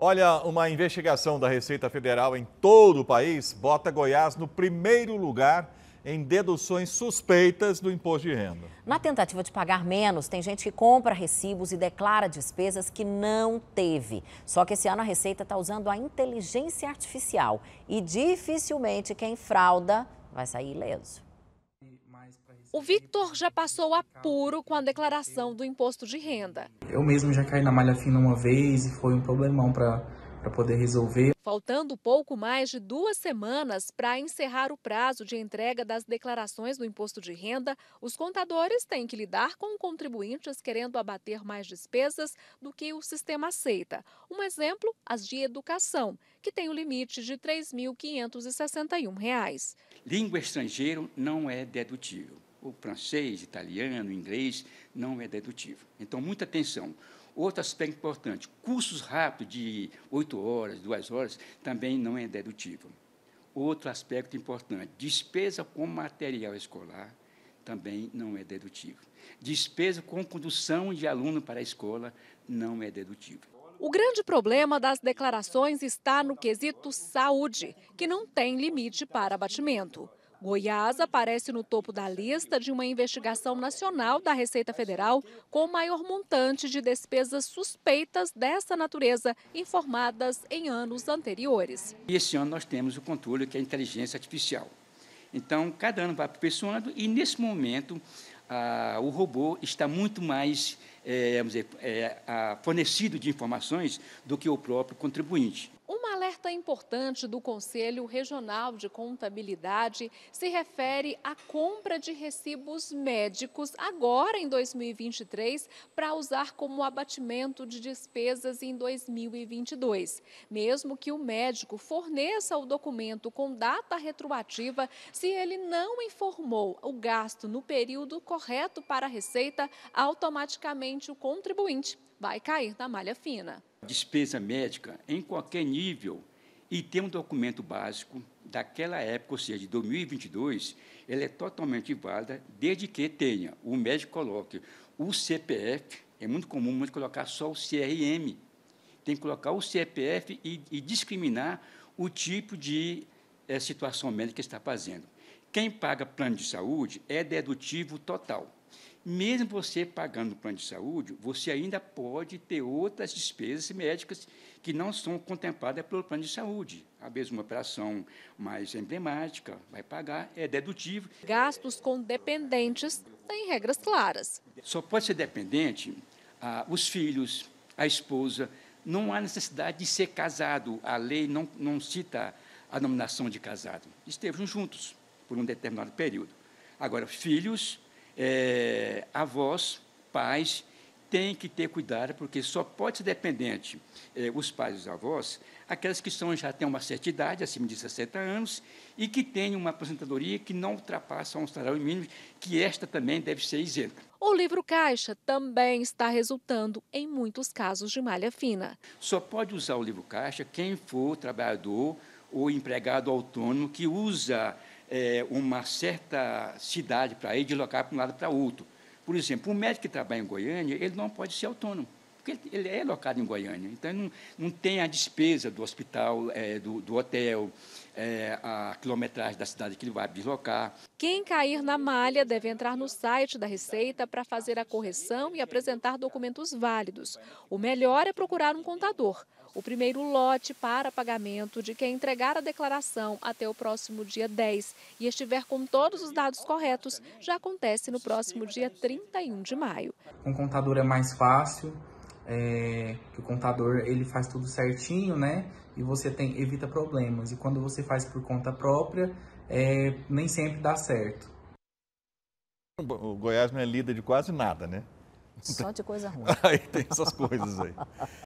Olha, uma investigação da Receita Federal em todo o país bota Goiás no primeiro lugar em deduções suspeitas do imposto de renda. Na tentativa de pagar menos, tem gente que compra recibos e declara despesas que não teve. Só que esse ano a Receita está usando a inteligência artificial e dificilmente quem frauda vai sair ileso. O Victor já passou apuro com a declaração do imposto de renda. Eu mesmo já caí na malha fina uma vez e foi um problemão para para poder resolver. Faltando pouco mais de duas semanas para encerrar o prazo de entrega das declarações do imposto de renda, os contadores têm que lidar com contribuintes querendo abater mais despesas do que o sistema aceita. Um exemplo, as de educação, que tem o limite de R$ 3.561. Língua estrangeira não é dedutível o francês, italiano, inglês, não é dedutivo. Então, muita atenção. Outro aspecto importante, cursos rápidos de 8 horas, 2 horas, também não é dedutivo. Outro aspecto importante, despesa com material escolar também não é dedutivo. Despesa com condução de aluno para a escola não é dedutivo. O grande problema das declarações está no quesito saúde, que não tem limite para abatimento. Goiás aparece no topo da lista de uma investigação nacional da Receita Federal com o maior montante de despesas suspeitas dessa natureza informadas em anos anteriores. E esse ano nós temos o controle que é a inteligência artificial. Então, cada ano vai aperfeiçoando e, nesse momento, a, o robô está muito mais é, dizer, é, a, fornecido de informações do que o próprio contribuinte alerta importante do Conselho Regional de Contabilidade se refere à compra de recibos médicos agora em 2023 para usar como abatimento de despesas em 2022. Mesmo que o médico forneça o documento com data retroativa, se ele não informou o gasto no período correto para a receita, automaticamente o contribuinte vai cair na malha fina despesa médica em qualquer nível e ter um documento básico daquela época, ou seja, de 2022, ela é totalmente válida desde que tenha, o médico coloque o CPF, é muito comum muito colocar só o CRM, tem que colocar o CPF e, e discriminar o tipo de é, situação médica que está fazendo. Quem paga plano de saúde é dedutivo total mesmo você pagando o plano de saúde, você ainda pode ter outras despesas médicas que não são contempladas pelo plano de saúde. A mesma operação mais emblemática vai pagar, é dedutível. Gastos com dependentes têm regras claras. Só pode ser dependente ah, os filhos, a esposa. Não há necessidade de ser casado. A lei não, não cita a nominação de casado. Estejam juntos por um determinado período. Agora, filhos, é, avós, pais, têm que ter cuidado, porque só pode ser dependente é, os pais e os avós, aquelas que são, já têm uma certa idade, acima de 60 anos, e que têm uma aposentadoria que não ultrapassa um salário mínimo, que esta também deve ser isenta. O livro caixa também está resultando em muitos casos de malha fina. Só pode usar o livro caixa quem for trabalhador ou empregado autônomo que usa é, uma certa cidade para ir, deslocar para um lado para outro. Por exemplo, um médico que trabalha em Goiânia, ele não pode ser autônomo porque ele, é locado em Goiânia. Então, não, não tem a despesa do hospital, é, do, do, hotel, é, a quilometragem da cidade que ele vai deslocar. Quem cair na malha deve entrar no site da Receita para fazer a correção e apresentar documentos válidos. O melhor é procurar um contador. O primeiro lote para pagamento de quem entregar a declaração até o próximo dia 10 e estiver com todos os dados corretos já acontece no próximo dia 31 de maio. Com um contador é mais fácil, é, que o contador ele faz tudo certinho, né? E você tem evita problemas. E quando você faz por conta própria, é, nem sempre dá certo. O Goiás não é líder de quase nada, né? Só de coisa ruim. aí tem essas coisas aí.